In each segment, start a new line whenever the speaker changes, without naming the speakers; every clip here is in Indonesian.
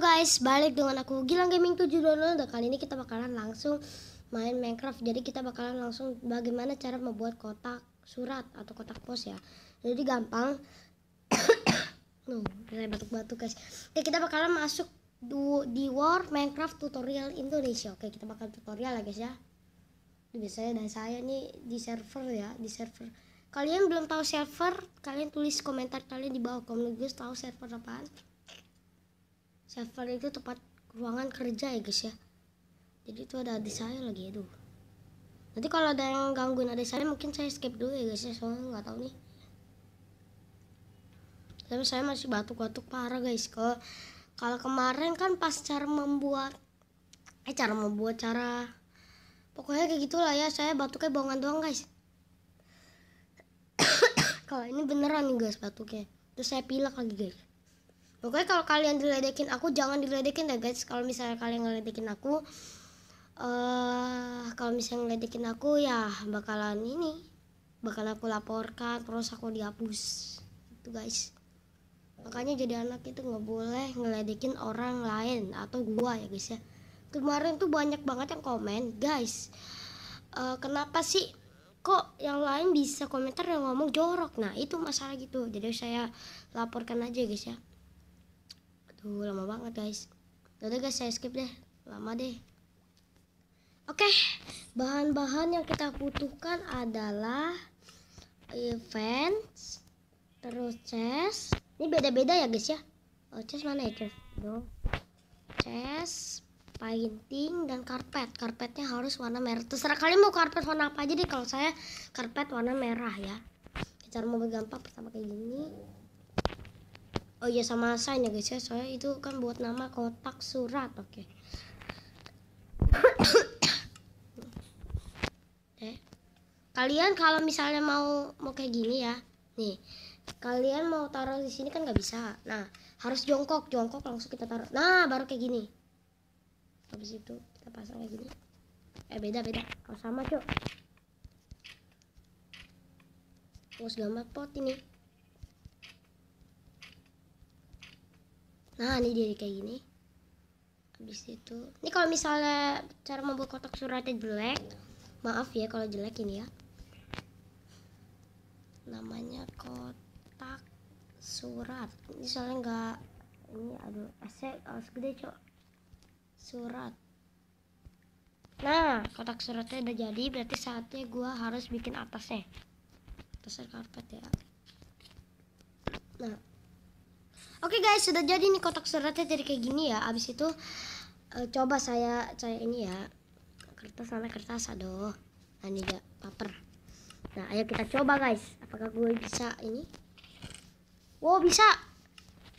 guys, balik dengan aku Gilang Gaming 720 Dan kali ini kita bakalan langsung main Minecraft Jadi kita bakalan langsung bagaimana cara membuat kotak surat atau kotak pos ya Jadi gampang Nuh, saya batuk-batuk guys Oke, kita bakalan masuk di World Minecraft Tutorial Indonesia Oke, kita bakal tutorial ya guys ya Biasanya dari saya nih di server ya, di server Kalian belum tahu server, kalian tulis komentar kalian di bawah Kalau gue tahu server apaan server itu tempat ruangan kerja ya guys ya jadi itu ada adik saya lagi itu. nanti kalau ada yang gangguin adik saya mungkin saya skip dulu ya guys ya soalnya nggak tahu nih tapi saya masih batuk-batuk parah guys kalau kalau kemarin kan pas cara membuat eh cara membuat cara pokoknya kayak gitulah ya saya batuknya bohongan doang guys kalau ini beneran nih guys batuknya terus saya pilek lagi guys pokoknya kalau kalian diledekin aku jangan diledekin ya guys kalau misalnya kalian ngeledekin aku eh uh, kalau misalnya ngeledekin aku ya bakalan ini bakal aku laporkan terus aku dihapus itu guys makanya jadi anak itu nggak boleh ngeledekin orang lain atau gua ya guys ya kemarin tuh banyak banget yang komen guys uh, kenapa sih kok yang lain bisa komentar yang ngomong jorok nah itu masalah gitu jadi saya laporkan aja guys ya Tuh lama banget guys. Udah guys saya skip deh. Lama deh. Oke, okay. bahan-bahan yang kita butuhkan adalah events, terus chest. Ini beda-beda ya guys ya. Oh, chest mana ya chest? No. Chest, painting dan karpet. Karpetnya harus warna merah. Terserah kalian mau karpet warna apa aja deh. Kalau saya karpet warna merah ya. Cara mau bergampang pertama kayak gini oh iya sama sign ya guys ya soalnya itu kan buat nama kotak surat oke okay. eh. kalian kalau misalnya mau mau kayak gini ya nih kalian mau taruh di sini kan nggak bisa nah harus jongkok jongkok langsung kita taruh nah baru kayak gini habis itu kita pasang kayak gini eh beda beda kalau sama cok terus oh, gambar pot ini nah ini dia kayak gini habis itu ini kalau misalnya cara membuat kotak suratnya jelek maaf ya kalau jelek ini ya namanya kotak surat ini soalnya enggak ini aduh aset harus gede cok surat nah kotak suratnya udah jadi berarti saatnya gua harus bikin atasnya atasnya karpet ya nah Oke okay guys, sudah jadi nih kotak suratnya jadi kayak gini ya. Abis itu uh, coba saya saya ini ya kertas sama kertas aduh. Nah, ini ya paper. Nah, ayo kita coba guys. Apakah gue bisa ini? Wow, bisa.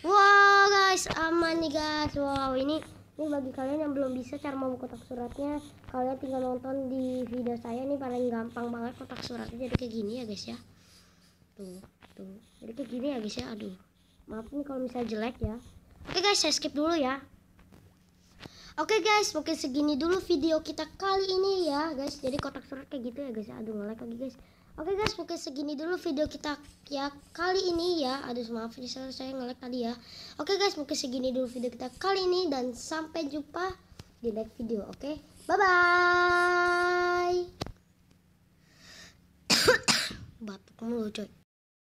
Wow guys, aman nih guys. Wow, ini ini bagi kalian yang belum bisa cara mau kotak suratnya, kalian tinggal nonton di video saya nih paling gampang banget kotak suratnya jadi kayak gini ya guys ya. Tuh, tuh. Jadi kayak gini ya guys ya. Aduh maaf nih kalau misalnya jelek ya oke okay, guys saya skip dulu ya Oke okay guys, mungkin segini dulu video kita kali ini ya guys. Jadi kotak surat kayak gitu ya guys. Aduh ngelag lagi guys. Oke okay guys, mungkin segini dulu video kita ya kali ini ya. Aduh maaf nih saya, saya ngelag tadi ya. Oke okay guys, mungkin segini dulu video kita kali ini dan sampai jumpa di next video. Oke, okay? bye bye. Batuk mulu coy.